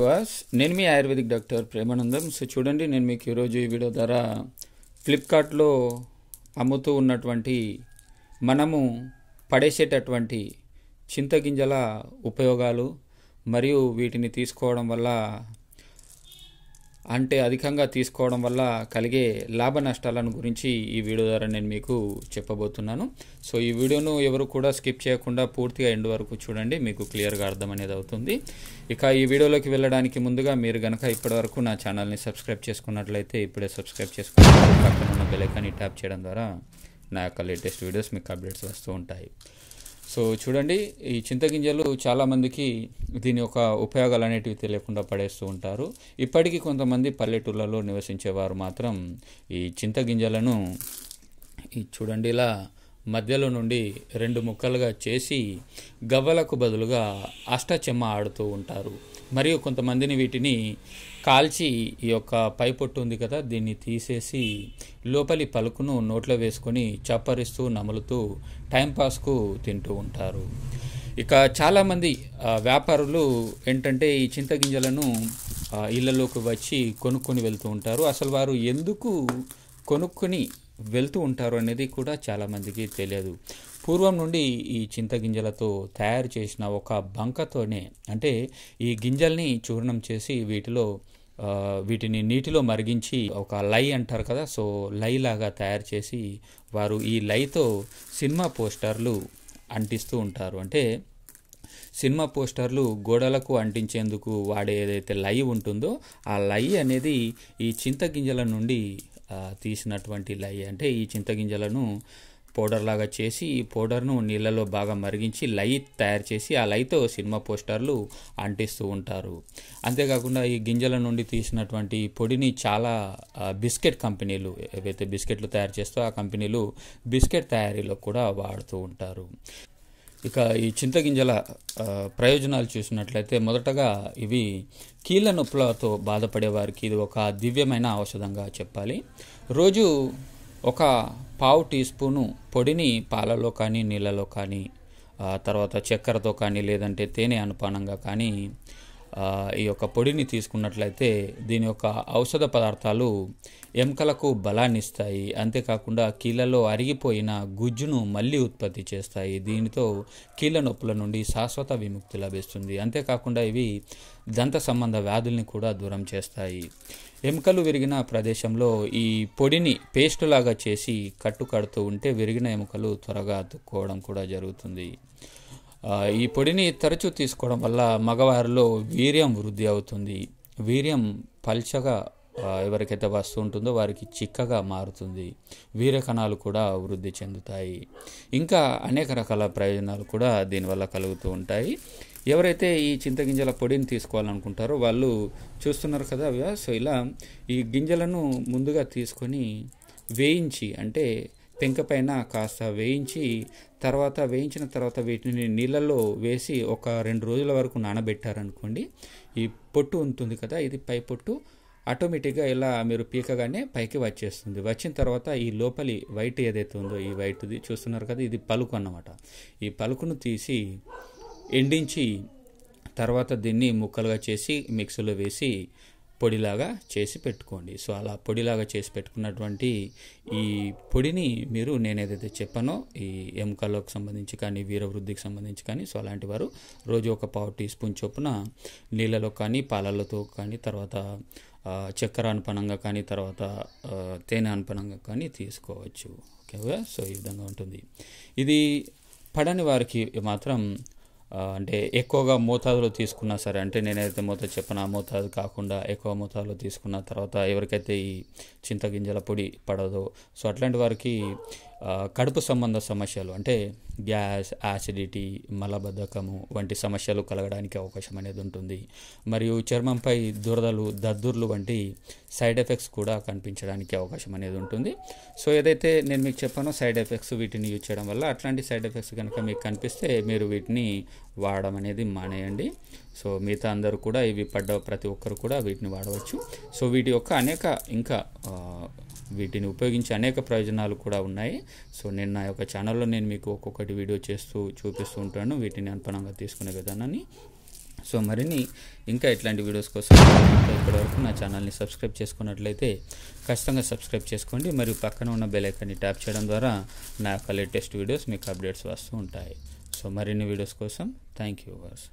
was నేను మీ ayurvedic doctor Premanandam so చూడండి నేను మీకు ఈరోజు ఈ వీడియో ద్వారా ఫ్లిప్కార్ట్లో అమ్ముతూ ఉన్నటువంటి మనము పడేసేటటువంటి చింతగింజల ఉపయోగాలు మరియు వీటిని తీసుకోవడం వల్ల అంటే అధికంగా తీసుకోవడం వల్ల కలిగే లాభ నష్టాలను గురించి ఈ వీడియో ద్వారా నేను మీకు చెప్పబోతున్నాను సో ఈ వీడియోను ఎవరు కూడా స్కిప్ చేయకుండా పూర్తిగా ఎండ్ వరకు చూడండి మీకు క్లియర్గా అర్థం అనేది అవుతుంది ఇక ఈ వీడియోలోకి వెళ్ళడానికి ముందుగా మీరు కనుక ఇప్పటివరకు నా ఛానల్ని సబ్స్క్రైబ్ చేసుకున్నట్లయితే ఇప్పుడే సబ్స్క్రైబ్ చేసుకుంటే పక్కన ఉన్న బెలైకాన్ని ట్యాప్ చేయడం ద్వారా నా యొక్క లేటెస్ట్ వీడియోస్ మీకు అప్డేట్స్ వస్తూ ఉంటాయి సో చూడండి ఈ చింతగింజలు చాలామందికి దీని యొక్క ఉపయోగాలు అనేటివి తెలియకుండా పడేస్తూ ఉంటారు ఇప్పటికీ కొంతమంది పల్లెటూళ్ళలో నివసించేవారు మాత్రం ఈ చింతగింజలను ఈ చూడండి ఇలా మధ్యలో నుండి రెండు ముక్కలుగా చేసి గవ్వలకు బదులుగా అష్టచెమ్మ ఆడుతూ ఉంటారు మరియు కొంతమందిని వీటిని కాల్చి ఈ యొక్క పైపొట్టు ఉంది కదా దీన్ని తీసేసి లోపలి పలుకును నోట్లో వేసుకొని చప్పరిస్తూ నములుతూ టైంపాస్కు తింటూ ఉంటారు ఇక చాలామంది వ్యాపారులు ఏంటంటే ఈ చింతగింజలను ఇళ్లలోకి వచ్చి కొనుక్కొని వెళ్తూ ఉంటారు అసలు వారు ఎందుకు కొనుక్కొని వెళ్తూ ఉంటారు అనేది కూడా చాలామందికి తెలియదు పూర్వం నుండి ఈ చింతగింజలతో తయారు చేసిన ఒక బంకతోనే అంటే ఈ గింజల్ని చూర్ణం చేసి వీటిలో వీటిని నీటిలో మరిగించి ఒక లై అంటారు కదా సో లై లాగా తయారు చేసి వారు ఈ లైతో సినిమా పోస్టర్లు అంటిస్తూ ఉంటారు అంటే సినిమా పోస్టర్లు గోడలకు అంటించేందుకు వాడే ఏదైతే లై ఉంటుందో ఆ లై అనేది ఈ చింతగింజల నుండి తీసినటువంటి లై అంటే ఈ చింతగింజలను పౌడర్ లాగా చేసి ఈ పౌడర్ను నీళ్ళలో బాగా మరిగించి లై తయారు చేసి ఆ లైతో సినిమా పోస్టర్లు అంటిస్తూ ఉంటారు అంతేకాకుండా ఈ గింజల నుండి తీసినటువంటి పొడిని చాలా బిస్కెట్ కంపెనీలు ఏవైతే బిస్కెట్లు తయారు చేస్తో ఆ కంపెనీలు బిస్కెట్ తయారీలో కూడా వాడుతూ ఉంటారు ఇక ఈ చింతగింజల ప్రయోజనాలు చూసినట్లయితే మొదటగా ఇవి కీళ్ళ నొప్పులతో బాధపడే వారికి ఇది ఒక దివ్యమైన ఔషధంగా చెప్పాలి రోజు ఒక పావు టీ స్పూను పొడిని పాలలో కానీ నీళ్ళలో కానీ తర్వాత చక్కెరతో కానీ లేదంటే తేనె అనుపానంగా కానీ ఈ యొక్క పొడిని తీసుకున్నట్లయితే దీని యొక్క ఔషధ పదార్థాలు ఎముకలకు బలాన్ని ఇస్తాయి అంతేకాకుండా కీళ్ళలో అరిగిపోయిన గుజ్జును మళ్ళీ ఉత్పత్తి చేస్తాయి దీనితో కీళ్ళ నొప్పుల నుండి శాశ్వత విముక్తి లభిస్తుంది అంతేకాకుండా ఇవి దంత సంబంధ వ్యాధుల్ని కూడా దూరం చేస్తాయి ఎముకలు విరిగిన ప్రదేశంలో ఈ పొడిని పేస్ట్ లాగా చేసి కట్టు కడుతూ ఉంటే విరిగిన ఎముకలు త్వరగా అతుక్కోవడం కూడా జరుగుతుంది ఈ పొడిని తరచూ తీసుకోవడం వల్ల మగవారిలో వీర్యం వృద్ధి అవుతుంది వీర్యం పల్చగా ఎవరికైతే వస్తూ ఉంటుందో వారికి చిక్కగా మారుతుంది వీరకణాలు కూడా వృద్ధి చెందుతాయి ఇంకా అనేక రకాల ప్రయోజనాలు కూడా దీనివల్ల కలుగుతూ ఉంటాయి ఎవరైతే ఈ చింతగింజల పొడిని తీసుకోవాలనుకుంటారో వాళ్ళు చూస్తున్నారు కదా సో ఇలా ఈ గింజలను ముందుగా తీసుకొని వేయించి అంటే పెంక పైన కాస్త వేయించి తర్వాత వేయించిన తర్వాత వీటిని నీళ్ళల్లో వేసి ఒక రెండు రోజుల వరకు నానబెట్టారనుకోండి ఈ పొట్టు ఉంటుంది కదా ఇది పై పొట్టు ఆటోమేటిక్గా ఇలా మీరు పీకగానే పైకి వచ్చేస్తుంది వచ్చిన తర్వాత ఈ లోపలి వైట్ ఏదైతే ఉందో ఈ వైట్ది చూస్తున్నారు కదా ఇది పలుకు అన్నమాట ఈ పలుకును తీసి ఎండించి తర్వాత దీన్ని ముక్కలుగా చేసి మిక్సీలో వేసి పొడిలాగా చేసి పెట్టుకోండి సో అలా పొడిలాగా చేసి పెట్టుకున్నటువంటి ఈ పొడిని మీరు నేను ఏదైతే చెప్పానో ఈ ఎముకలకు సంబంధించి కానీ వీరవృద్ధికి సంబంధించి కానీ సో అలాంటి వారు రోజు ఒక పావు టీ స్పూన్ చొప్పున నీళ్ళలో కానీ పాలలతో కానీ తర్వాత చక్కెర అనుపణంగా కానీ తర్వాత తేనె అనుపణంగా కానీ తీసుకోవచ్చు ఓకేగా సో ఈ విధంగా ఉంటుంది ఇది పడని వారికి మాత్రం అంటే ఎక్కువగా మోతాదులో తీసుకున్నా సరే అంటే నేనైతే మోతాదు చెప్పిన మోతాదు కాకుండా ఎక్కువ మోతాదులో తీసుకున్న తర్వాత ఎవరికైతే ఈ చింతగింజల పొడి పడదో సో అట్లాంటి వారికి కడుపు సంబంధ సమస్యలు అంటే గ్యాస్ యాసిడిటీ మలబద్ధకము వంటి సమస్యలు కలగడానికి అవకాశం అనేది ఉంటుంది మరియు చర్మంపై దురదలు దద్దుర్లు వంటి సైడ్ ఎఫెక్ట్స్ కూడా కనిపించడానికి అవకాశం అనేది ఉంటుంది సో ఏదైతే నేను మీకు చెప్పానో సైడ్ ఎఫెక్ట్స్ వీటిని యూజ్ చేయడం వల్ల అట్లాంటి సైడ్ ఎఫెక్ట్స్ కనుక మీకు కనిపిస్తే మీరు వీటిని వాడడం అనేది మానేయండి సో మిగతా అందరూ కూడా ఇవి పడ్డ ప్రతి ఒక్కరు కూడా వీటిని వాడవచ్చు సో వీటి యొక్క అనేక ఇంకా వీటిని ఉపయోగించి అనేక ప్రయోజనాలు కూడా ఉన్నాయి సో నేను నా యొక్క ఛానల్లో నేను మీకు ఒక్కొక్కటి వీడియో చేస్తూ చూపిస్తూ ఉంటాను వీటిని అనుపణంగా తీసుకునే విధానాన్ని సో మరిన్ని ఇంకా ఇట్లాంటి వీడియోస్ కోసం ఇప్పటివరకు నా ఛానల్ని సబ్స్క్రైబ్ చేసుకున్నట్లయితే ఖచ్చితంగా సబ్స్క్రైబ్ చేసుకోండి మరియు పక్కన ఉన్న బెల్ ట్యాప్ చేయడం ద్వారా నా యొక్క లేటెస్ట్ వీడియోస్ మీకు అప్డేట్స్ వస్తూ ఉంటాయి సో మరిన్ని వీడియోస్ కోసం థ్యాంక్ యూ వర్స్